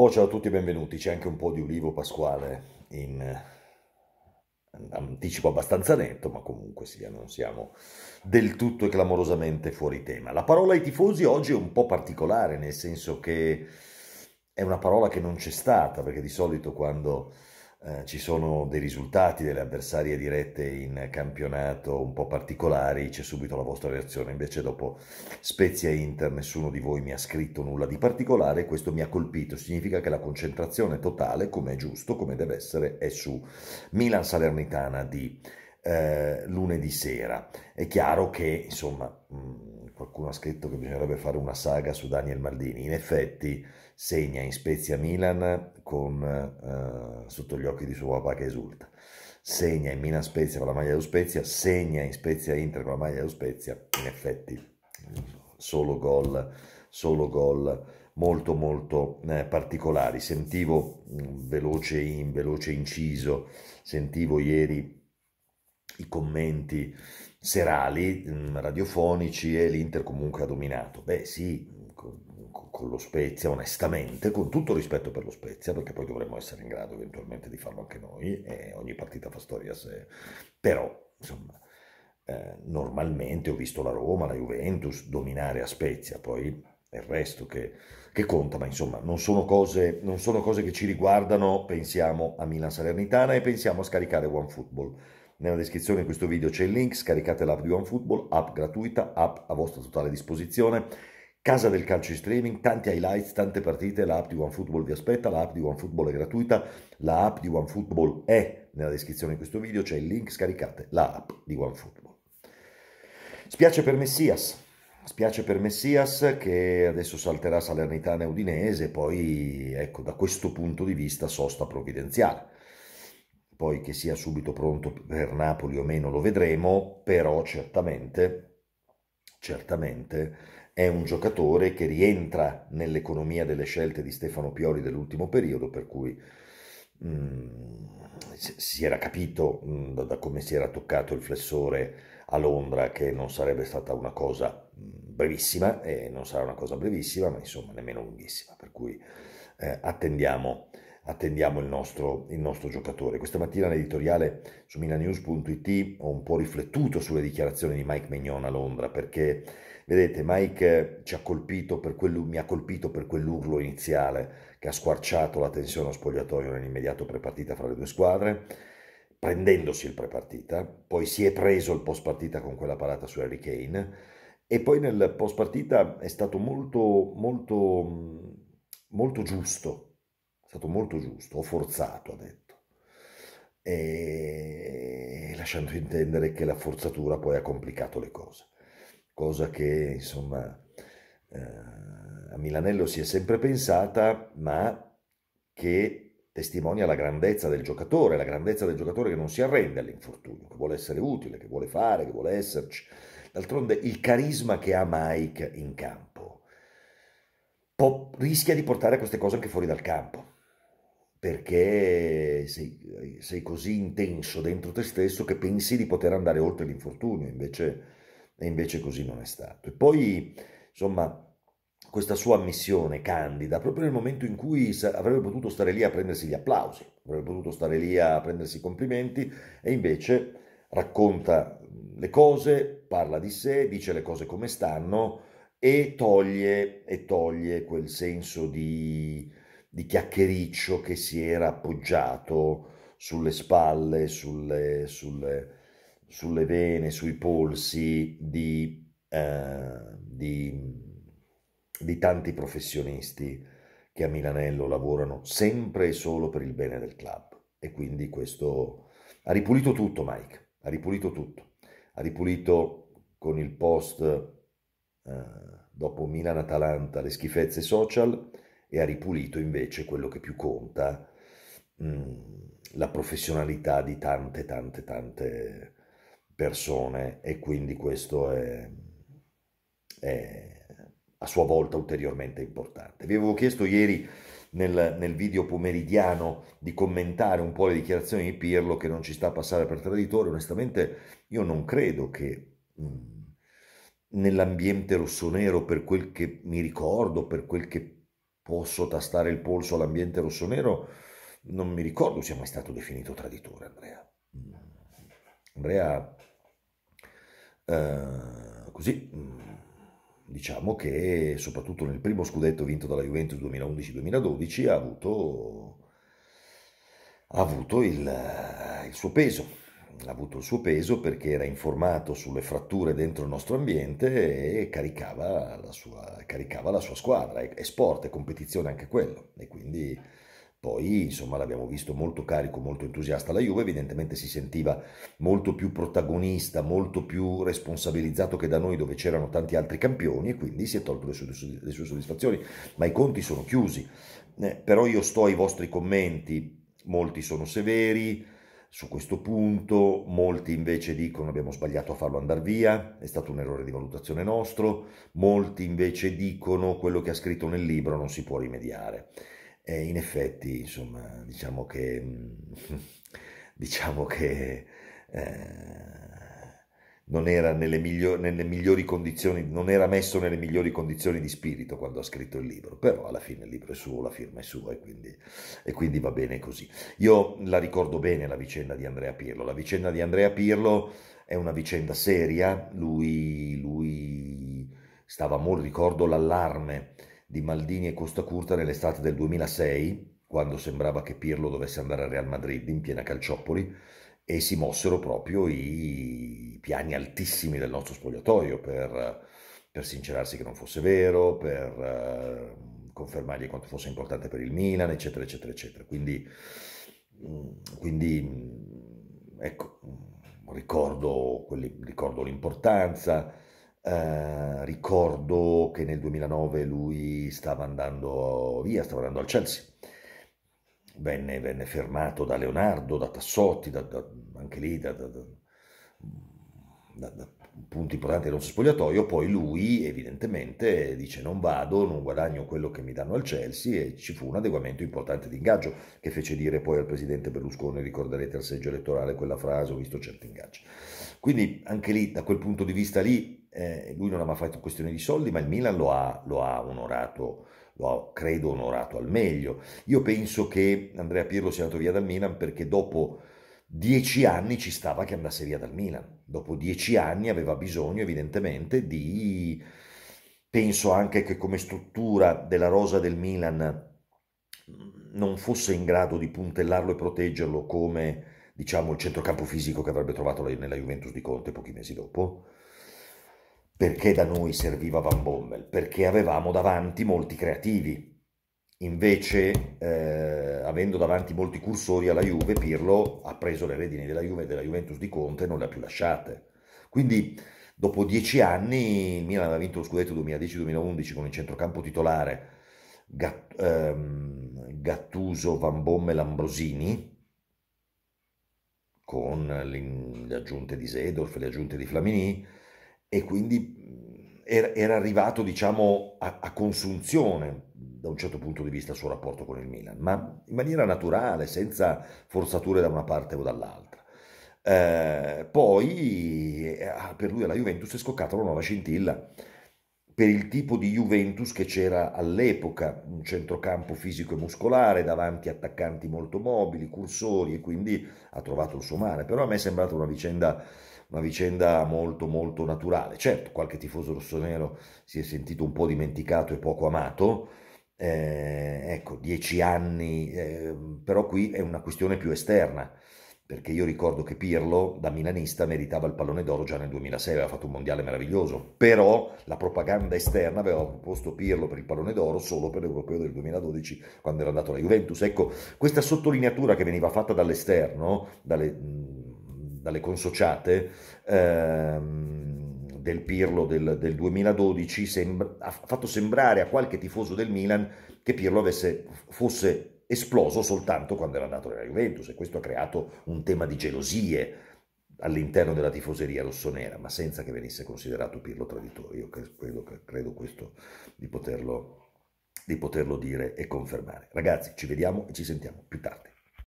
Oh, ciao a tutti, e benvenuti. C'è anche un po' di ulivo pasquale in anticipo abbastanza netto, ma comunque sia, non siamo del tutto e clamorosamente fuori tema. La parola ai tifosi oggi è un po' particolare, nel senso che è una parola che non c'è stata, perché di solito quando eh, ci sono dei risultati delle avversarie dirette in campionato un po' particolari, c'è subito la vostra reazione. Invece dopo Spezia Inter nessuno di voi mi ha scritto nulla di particolare, questo mi ha colpito, significa che la concentrazione totale, come è giusto, come deve essere, è su Milan Salernitana di eh, lunedì sera. È chiaro che, insomma, mh, qualcuno ha scritto che bisognerebbe fare una saga su Daniel Maldini. In effetti segna in Spezia Milan con, eh, sotto gli occhi di suo papà che esulta. Segna in Milan Spezia con la maglia dello Spezia, segna in Spezia Inter con la maglia dello Spezia. In effetti, solo gol, solo gol molto molto eh, particolari. Sentivo, mh, veloce, in, veloce inciso, sentivo ieri i commenti serali mm, radiofonici e l'Inter comunque ha dominato. Beh sì, con lo Spezia, onestamente, con tutto rispetto per lo Spezia, perché poi dovremmo essere in grado eventualmente di farlo anche noi, e ogni partita fa storia a sé, però insomma, eh, normalmente ho visto la Roma, la Juventus dominare a Spezia, poi è il resto che, che conta, ma insomma non sono, cose, non sono cose che ci riguardano, pensiamo a Milan Salernitana e pensiamo a scaricare OneFootball. Nella descrizione di questo video c'è il link, scaricate l'app di OneFootball, app gratuita, app a vostra totale disposizione, casa del calcio in streaming, tanti highlights, tante partite, l'app di OneFootball vi aspetta, l'app di OneFootball è gratuita, l'app di OneFootball è nella descrizione di questo video, c'è il link, scaricate l'app di OneFootball. Spiace per Messias, spiace per Messias che adesso salterà Salernitana e Udinese, poi ecco da questo punto di vista sosta provvidenziale poi che sia subito pronto per Napoli o meno lo vedremo, però certamente, certamente è un giocatore che rientra nell'economia delle scelte di Stefano Pioli dell'ultimo periodo, per cui mh, mm, si era capito mh, mm, da, come si era toccato il flessore a Londra che non sarebbe stata una cosa mm, brevissima e non sarà una cosa brevissima, ma insomma nemmeno lunghissima, per cui eh, attendiamo attendiamo il nostro, il nostro giocatore. Questa mattina l'editoriale su milanews.it ho un po' riflettuto sulle dichiarazioni di Mike Mignon a Londra perché, vedete, Mike eh, ci ha colpito per quel, mi ha colpito per quell'urlo iniziale che ha squarciato la tensione spogliatoio nell'immediato prepartita fra le due squadre prendendosi il prepartita, poi si è preso il post partita con quella parata su Harry Kane e poi nel post partita è stato molto, molto, mm, molto giusto è stato molto giusto, ho forzato, ha detto. E lasciando intendere che la forzatura poi ha complicato le cose. Cosa che, insomma, eh, a Milanello si è sempre pensata, ma che testimonia la grandezza del giocatore, la grandezza del giocatore che non si arrende all'infortunio, che vuole essere utile, che vuole fare, che vuole esserci. D'altronde il carisma che ha Mike in campo po- rischia di portare queste cose anche fuori dal campo perché sei, sei, così intenso dentro te stesso che pensi di poter andare oltre l'infortunio, invece, invece così non è stato. E poi, insomma, questa sua ammissione candida, proprio nel momento in cui avrebbe potuto stare lì a prendersi gli applausi, avrebbe potuto stare lì a prendersi i complimenti, e invece racconta le cose, parla di sé, dice le cose come stanno e toglie, e toglie quel senso di di chiacchiericcio che si era appoggiato sulle spalle, sulle, sulle, sulle vene, sui polsi di, eh, di, di tanti professionisti che a Milanello lavorano sempre e solo per il bene del club. E quindi questo ha ripulito tutto, Mike, ha ripulito tutto. Ha ripulito con il post eh, dopo Milan-Atalanta le schifezze social, e ha ripulito invece quello che più conta, mm, la professionalità di tante, tante, tante persone e quindi questo è, è a sua volta ulteriormente importante. Vi avevo chiesto ieri nel, nel, video pomeridiano di commentare un po' le dichiarazioni di Pirlo che non ci sta a passare per traditore, onestamente io non credo che mh, mm, nell'ambiente rossonero, per quel che mi ricordo, per quel che posso tastare il polso all'ambiente rossonero, non mi ricordo sia mai stato definito traditore, Andrea. Mm. Andrea, eh, così, mm, diciamo che soprattutto nel primo scudetto vinto dalla Juventus 2011-2012 ha avuto, ha avuto il, il suo peso ha avuto il suo peso perché era informato sulle fratture dentro il nostro ambiente e caricava la sua, caricava la sua squadra. È sport, è competizione anche quello. E quindi poi, insomma, l'abbiamo visto molto carico, molto entusiasta la Juve, evidentemente si sentiva molto più protagonista, molto più responsabilizzato che da noi dove c'erano tanti altri campioni e quindi si è tolto le sue, le sue soddisfazioni, ma i conti sono chiusi. Eh, però io sto ai vostri commenti, molti sono severi, su questo punto, molti invece dicono abbiamo sbagliato a farlo andare via, è stato un errore di valutazione nostro, molti invece dicono quello che ha scritto nel libro non si può rimediare. E in effetti, insomma, diciamo che... diciamo che eh, non era nelle, miglior, nelle migliori condizioni, non era messo nelle migliori condizioni di spirito quando ha scritto il libro, però alla fine il libro è suo, la firma è sua e quindi, e quindi va bene così. Io la ricordo bene la vicenda di Andrea Pirlo, la vicenda di Andrea Pirlo è una vicenda seria, lui, lui stava molto, ricordo l'allarme di Maldini e Costa Curta nell'estate del 2006, quando sembrava che Pirlo dovesse andare al Real Madrid in piena calciopoli, e si mossero proprio i piani altissimi del nostro spogliatoio per, per sincerarsi che non fosse vero, per uh, confermargli quanto fosse importante per il Milan, eccetera, eccetera, eccetera. Quindi, mm, quindi mm, ecco, mm, ricordo, quelli, ricordo l'importanza, eh, ricordo che nel 2009 lui stava andando via, stava andando al Chelsea venne, venne fermato da Leonardo, da Tassotti, da, da, anche lì da, da punti importanti del nostro spogliatoio, poi lui evidentemente dice non vado, non guadagno quello che mi danno al Chelsea e ci fu un adeguamento importante di ingaggio che fece dire poi al presidente Berlusconi, ricorderete al seggio elettorale quella frase, ho visto certi ingaggi. Quindi anche lì, da quel punto di vista lì, eh, lui non ha mai fatto questione di soldi, ma il Milan lo ha, lo ha onorato lo credo onorato al meglio. Io penso che Andrea Pirlo sia andato via dal Milan perché dopo dieci anni ci stava che andasse via dal Milan. Dopo dieci anni aveva bisogno evidentemente di... Penso anche che come struttura della rosa del Milan non fosse in grado di puntellarlo e proteggerlo come diciamo il centrocampo fisico che avrebbe trovato nella Juventus di Conte pochi mesi dopo perché da noi serviva Van Bommel? Perché avevamo davanti molti creativi. Invece, eh, avendo davanti molti cursori alla Juve, Pirlo ha preso le redini della Juve e della Juventus di Conte e non le ha più lasciate. Quindi, dopo dieci anni, il Milan aveva vinto lo scudetto 2010-2011 con il centrocampo titolare Gatt- ehm, Gattuso, Van Bommel, Ambrosini, con le aggiunte di Sedorf, le aggiunte di Flamini e quindi era arrivato diciamo a, a consunzione da un certo punto di vista il suo rapporto con il Milan, ma in maniera naturale, senza forzature da una parte o dall'altra. Eh, poi eh, ah, per lui alla Juventus è scoccata una nuova scintilla per il tipo di Juventus che c'era all'epoca, un centrocampo fisico e muscolare, davanti attaccanti molto mobili, cursori e quindi ha trovato il suo mare, però a me è sembrata una vicenda una vicenda molto molto naturale. Certo, qualche tifoso rossonero si è sentito un po' dimenticato e poco amato, eh, ecco, dieci anni, eh, però qui è una questione più esterna, perché io ricordo che Pirlo da milanista meritava il pallone d'oro già nel 2006, aveva fatto un mondiale meraviglioso, però la propaganda esterna aveva proposto Pirlo per il pallone d'oro solo per l'europeo del 2012 quando era andato alla Juventus. Ecco, questa sottolineatura che veniva fatta dall'esterno, dalle dalle consociate ehm, del Pirlo del, del 2012 sembra, ha fatto sembrare a qualche tifoso del Milan che Pirlo avesse, fosse esploso soltanto quando era nato nella Juventus e questo ha creato un tema di gelosie all'interno della tifoseria rossonera, ma senza che venisse considerato Pirlo traditore. Io credo, credo questo di poterlo, di poterlo dire e confermare. Ragazzi, ci vediamo e ci sentiamo più tardi.